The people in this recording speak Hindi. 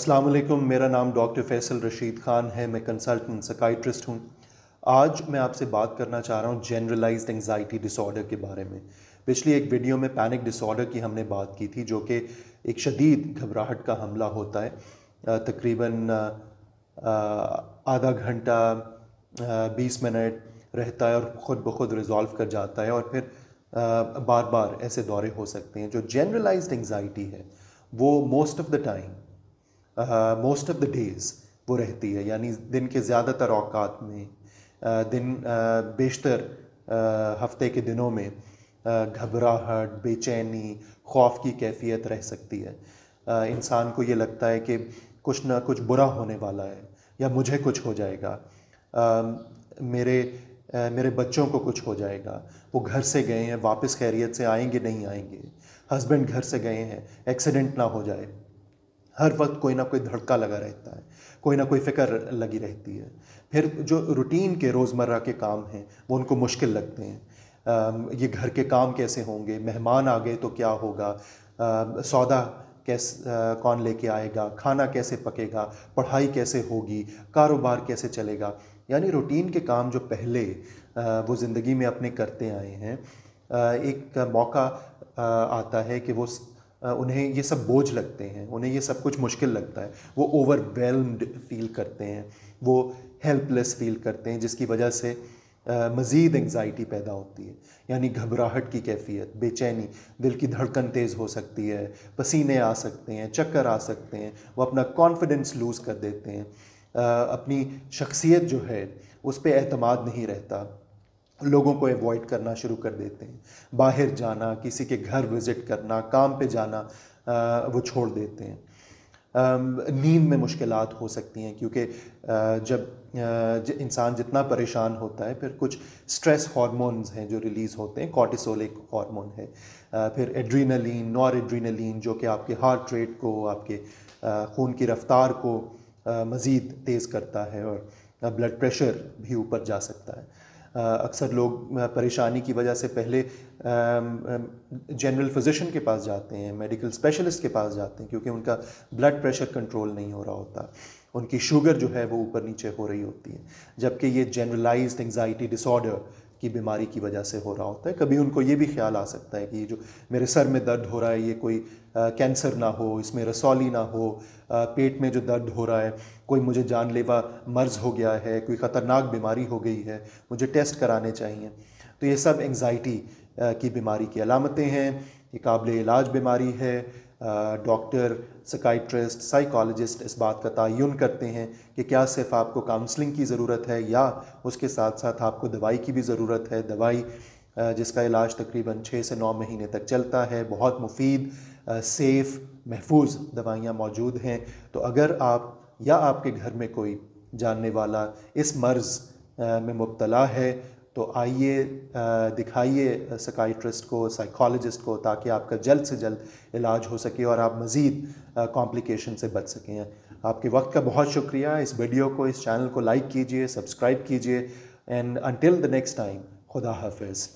असलम मेरा नाम डॉक्टर फैसल रशीद ख़ान है मैं कंसल्टेंट सकाइट्रिस्ट हूँ आज मैं आपसे बात करना चाह रहा हूँ जनरलाइज एंगजाइटी डिसऑर्डर के बारे में पिछली एक वीडियो में पैनिक डिसऑर्डर की हमने बात की थी जो कि एक शदीद घबराहट का हमला होता है तकरीबन आधा घंटा बीस मिनट रहता है और ख़ुद ब खुद रिज़ॉल्व कर जाता है और फिर बार बार ऐसे दौरे हो सकते हैं जो जनरलाइज एंगजाइटी है वो most of the time most of the days वो रहती है यानी दिन के ज़्यादातर अवकात में आ, दिन बेशतर हफ्ते के दिनों में घबराहट बेचैनी खौफ की कैफियत रह सकती है इंसान को ये लगता है कि कुछ ना कुछ बुरा होने वाला है या मुझे कुछ हो जाएगा आ, मेरे आ, मेरे बच्चों को कुछ हो जाएगा वो घर से गए हैं वापस खैरियत से आएंगे नहीं आएंगे हस्बैंड घर से गए हैं एक्सीडेंट ना हो जाए हर वक्त कोई ना कोई धड़का लगा रहता है कोई ना कोई फ़िक्र लगी रहती है फिर जो रूटीन के रोज़मर्रा के काम हैं वो उनको मुश्किल लगते हैं ये घर के काम कैसे होंगे मेहमान आ गए तो क्या होगा सौदा कैसे कौन लेके आएगा खाना कैसे पकेगा पढ़ाई कैसे होगी कारोबार कैसे चलेगा यानी रूटीन के काम जो पहले वो ज़िंदगी में अपने करते आए हैं एक मौका आता है कि वो उन्हें ये सब बोझ लगते हैं उन्हें ये सब कुछ मुश्किल लगता है वो ओवरवेलम्ड फील करते हैं वो हेल्पलेस फील करते हैं जिसकी वजह से मज़ीद एंग्जाइटी पैदा होती है यानी घबराहट की कैफियत बेचैनी दिल की धड़कन तेज़ हो सकती है पसीने आ सकते हैं चक्कर आ सकते हैं वो अपना कॉन्फिडेंस लूज़ कर देते हैं अपनी शख्सियत जो है उस पर अहतम नहीं रहता लोगों को अवॉइड करना शुरू कर देते हैं बाहर जाना किसी के घर विज़िट करना काम पे जाना आ, वो छोड़ देते हैं नींद में मुश्किल हो सकती हैं क्योंकि जब इंसान जितना परेशान होता है फिर कुछ स्ट्रेस हार्मोन्स हैं जो रिलीज़ होते हैं कॉटिसोलिक एक हार्मोन है फिर एड्रीनलिन नॉर एड्रीनलिन जो कि आपके हार्ट रेट को आपके खून की रफ्तार को मज़ीद तेज़ करता है और ब्लड प्रेशर भी ऊपर जा सकता है अक्सर लोग परेशानी की वजह से पहले जनरल फिजिशन के पास जाते हैं मेडिकल स्पेशलिस्ट के पास जाते हैं क्योंकि उनका ब्लड प्रेशर कंट्रोल नहीं हो रहा होता उनकी शुगर जो है वो ऊपर नीचे हो रही होती है जबकि ये जनरलाइज्ड एंजाइटी डिसऑर्डर की बीमारी की वजह से हो रहा होता है कभी उनको ये भी ख्याल आ सकता है कि जो मेरे सर में दर्द हो रहा है ये कोई कैंसर ना हो इसमें रसौली ना हो पेट में जो दर्द हो रहा है कोई मुझे जानलेवा मर्ज़ हो गया है कोई ख़तरनाक बीमारी हो गई है मुझे टेस्ट कराने चाहिए तो ये सब एंग्ज़ाइटी की बीमारी की अलामतें हैं ये काबिल इलाज बीमारी है डॉक्टर सकाइट्रिस्ट साइकोलॉजिस्ट इस बात का तयन करते हैं कि क्या सिर्फ आपको काउंसलिंग की ज़रूरत है या उसके साथ साथ आपको दवाई की भी ज़रूरत है दवाई जिसका इलाज तकरीबन छः से नौ महीने तक चलता है बहुत मुफीद सेफ़ महफूज दवाइयाँ मौजूद हैं तो अगर आप या आपके घर में कोई जानने वाला इस मर्ज़ में मुबतला है तो आइए दिखाइए सकाइट्रिस्ट को साइकोलॉजिस्ट को ताकि आपका जल्द से जल्द इलाज हो सके और आप मज़ीद कॉम्प्लिकेशन से बच सकें आपके वक्त का बहुत शुक्रिया इस वीडियो को इस चैनल को लाइक कीजिए सब्सक्राइब कीजिए and until the next time खुदा हाफिज़